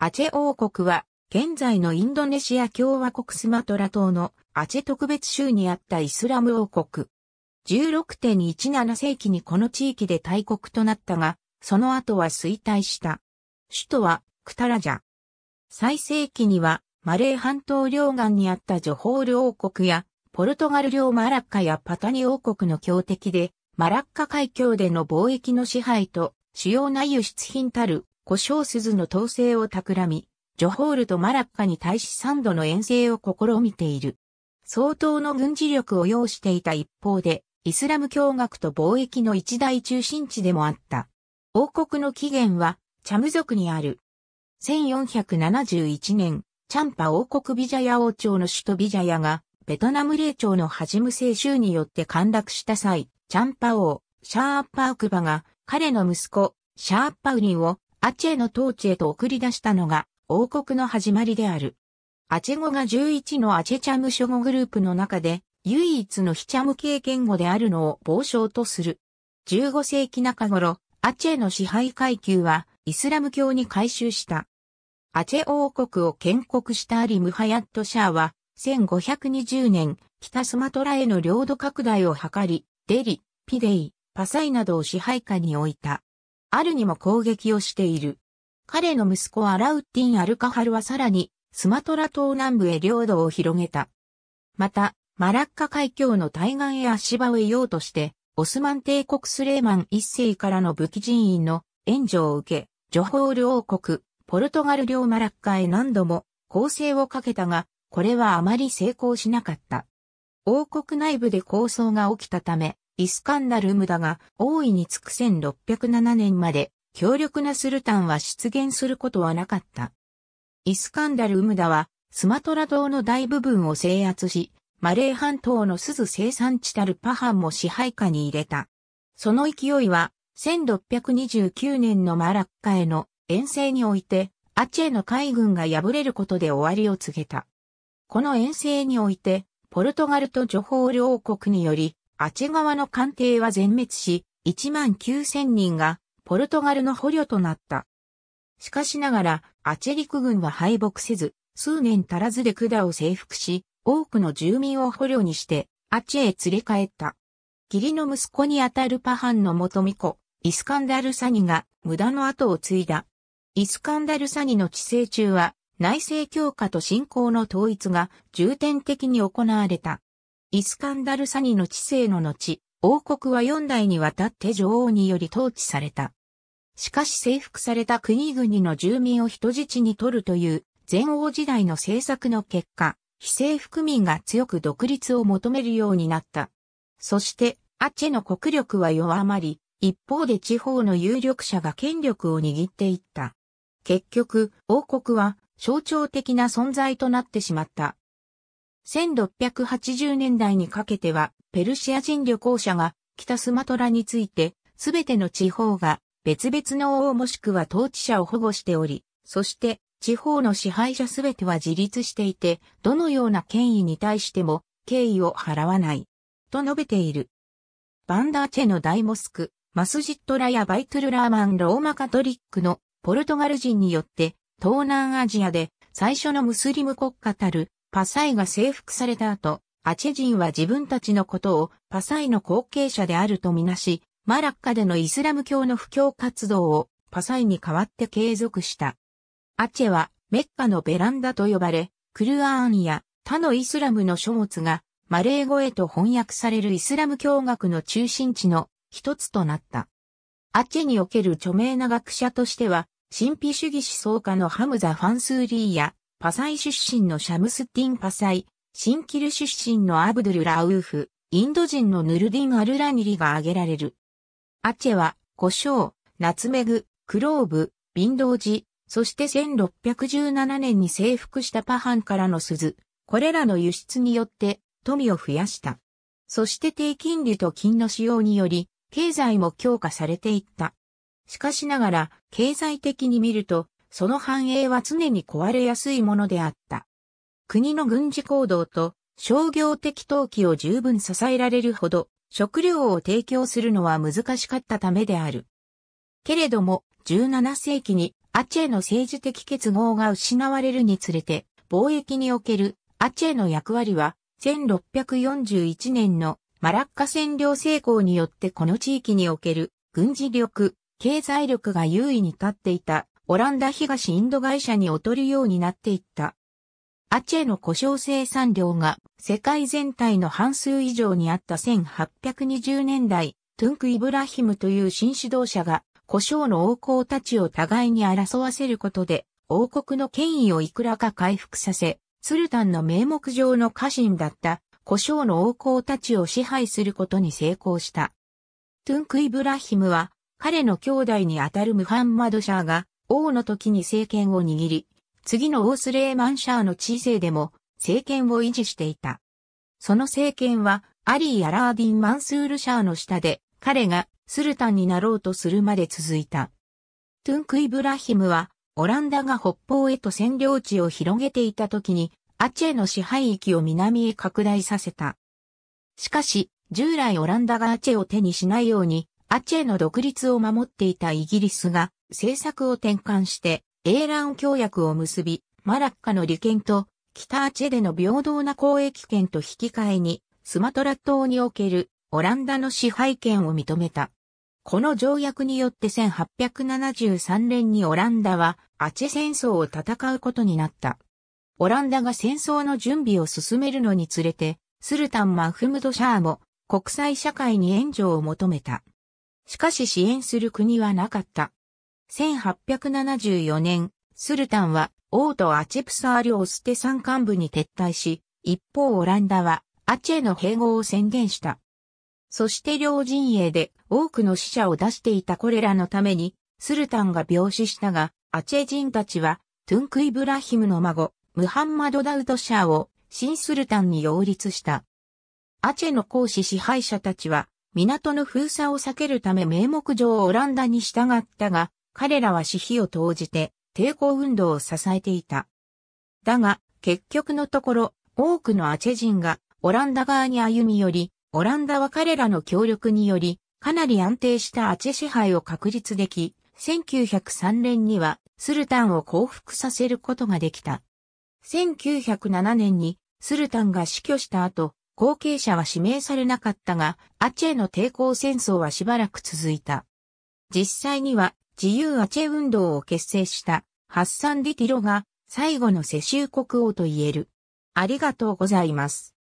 アチェ王国は、現在のインドネシア共和国スマトラ島のアチェ特別州にあったイスラム王国。16.17世紀にこの地域で大国となったが、その後は衰退した。首都はクタラジャ。最盛期にはマレー半島両岸にあったジョホール王国やポルトガル領マラッカやパタニ王国の強敵で、マラッカ海峡での貿易の支配と主要な輸出品たる胡椒鈴の統制を企み、ジョホールとマラッカに対し3度の遠征を試みている。相当の軍事力を要していた一方で、イスラム教学と貿易の一大中心地でもあった。王国の起源は、チャム族にある。1471年、チャンパ王国ビジャヤ王朝の首都ビジャヤが、ベトナム霊長のハジム聖州によって陥落した際、チャンパ王、シャーアッパークバが、彼の息子、シャーアッパウリンをアチェの統治へと送り出したのが王国の始まりである。アチェ語が11のアチェチャム諸語グループの中で唯一のヒチャム系言語であるのを傍聴とする。15世紀中頃、アチェの支配階級はイスラム教に改宗した。アチェ王国を建国したアリム・ハヤット・シャーは、1520年、北スマトラへの領土拡大を図り、デリ、ピデイ、パサイなどを支配下に置いた。アルにも攻撃をしている。彼の息子アラウッティン・アルカハルはさらに、スマトラ島南部へ領土を広げた。また、マラッカ海峡の対岸へ足場を得ようとして、オスマン帝国スレーマン一世からの武器人員の援助を受け、ジョホール王国、ポルトガル領マラッカへ何度も攻勢をかけたが、これはあまり成功しなかった。王国内部で抗争が起きたため、イスカンダルムだが、大いにつく1607年まで、強力なスルタンは出現することはなかった。イスカンダル・ウムダは、スマトラ島の大部分を制圧し、マレー半島のスズ生産地たるパハンも支配下に入れた。その勢いは、1629年のマラッカへの遠征において、アチェの海軍が敗れることで終わりを告げた。この遠征において、ポルトガルとジョホール王国により、アチェ川の艦艇は全滅し、1万9000人がポルトガルの捕虜となった。しかしながら、アチェ陸軍は敗北せず、数年足らずで管を征服し、多くの住民を捕虜にして、アチェへ連れ帰った。義理の息子にあたるパハンの元巫女、イスカンダルサニが無駄の後を継いだ。イスカンダルサニの治世中は内政強化と信仰の統一が重点的に行われた。イスカンダルサニの治世の後、王国は四代にわたって女王により統治された。しかし征服された国々の住民を人質に取るという前王時代の政策の結果、非政府民が強く独立を求めるようになった。そして、アチェの国力は弱まり、一方で地方の有力者が権力を握っていった。結局、王国は象徴的な存在となってしまった。1680年代にかけては、ペルシア人旅行者が北スマトラについて、すべての地方が別々の王もしくは統治者を保護しており、そして地方の支配者すべては自立していて、どのような権威に対しても敬意を払わない。と述べている。バンダーチェの大モスク、マスジットラやバイトゥルラーマンローマカトリックのポルトガル人によって東南アジアで最初のムスリム国家たるパサイが征服された後、アチェ人は自分たちのことをパサイの後継者であるとみなし、マラッカでのイスラム教の布教活動をパサイに代わって継続した。アチェはメッカのベランダと呼ばれ、クルアーンや他のイスラムの書物がマレー語へと翻訳されるイスラム教学の中心地の一つとなった。アチェにおける著名な学者としては、神秘主義思想家のハムザ・ファンスーリーやパサイ出身のシャムスティン・パサイ、シンキル出身のアブドゥル・ラウーフ、インド人のヌルディン・アルラニリが挙げられる。アチェは、胡椒、ナツメグ、クローブ、ビンドウジ、そして1617年に征服したパハンからの鈴、これらの輸出によって富を増やした。そして低金利と金の使用により、経済も強化されていった。しかしながら、経済的に見ると、その繁栄は常に壊れやすいものであった。国の軍事行動と商業的投機を十分支えられるほど食料を提供するのは難しかったためである。けれども17世紀にアチェの政治的結合が失われるにつれて貿易におけるアチェの役割は1641年のマラッカ占領成功によってこの地域における軍事力、経済力が優位に立っていたオランダ東インド会社に劣るようになっていった。アチェの故障生産量が世界全体の半数以上にあった1820年代、トゥンク・イブラヒムという新指導者が故障の王侯たちを互いに争わせることで王国の権威をいくらか回復させ、スルタンの名目上の家臣だった故障の王侯たちを支配することに成功した。トゥンク・イブラヒムは彼の兄弟にあたるムハンマドシャーが王の時に政権を握り、次のオースレーマンシャーの知性でも政権を維持していた。その政権はアリー・アラーディン・マンスール・シャーの下で彼がスルタンになろうとするまで続いた。トゥンク・イブラヒムはオランダが北方へと占領地を広げていた時にアチェの支配域を南へ拡大させた。しかし、従来オランダがアチェを手にしないように、アチェの独立を守っていたイギリスが、政策を転換して、英ン協約を結び、マラッカの利権と、北アチェでの平等な交易権と引き換えに、スマトラ島におけるオランダの支配権を認めた。この条約によって1873年にオランダはアチェ戦争を戦うことになった。オランダが戦争の準備を進めるのにつれて、スルタンマフムド・シャーも国際社会に援助を求めた。しかし支援する国はなかった。1874年、スルタンは王都アチェプサールを捨て山間部に撤退し、一方オランダはアチェの併合を宣言した。そして両陣営で多くの死者を出していたこれらのために、スルタンが病死したが、アチェ人たちは、トゥンク・イブラヒムの孫、ムハンマド・ダウト・シャーを、新スルタンに擁立した。アチェの公使支配者たちは、港の封鎖を避けるため名目上オランダに従ったが、彼らは私費を投じて抵抗運動を支えていた。だが、結局のところ、多くのアチェ人がオランダ側に歩み寄り、オランダは彼らの協力により、かなり安定したアチェ支配を確立でき、1903年にはスルタンを降伏させることができた。1907年にスルタンが死去した後、後継者は指名されなかったが、アチェの抵抗戦争はしばらく続いた。実際には自由アチェ運動を結成したハッサン・ディティロが最後の世襲国王と言える。ありがとうございます。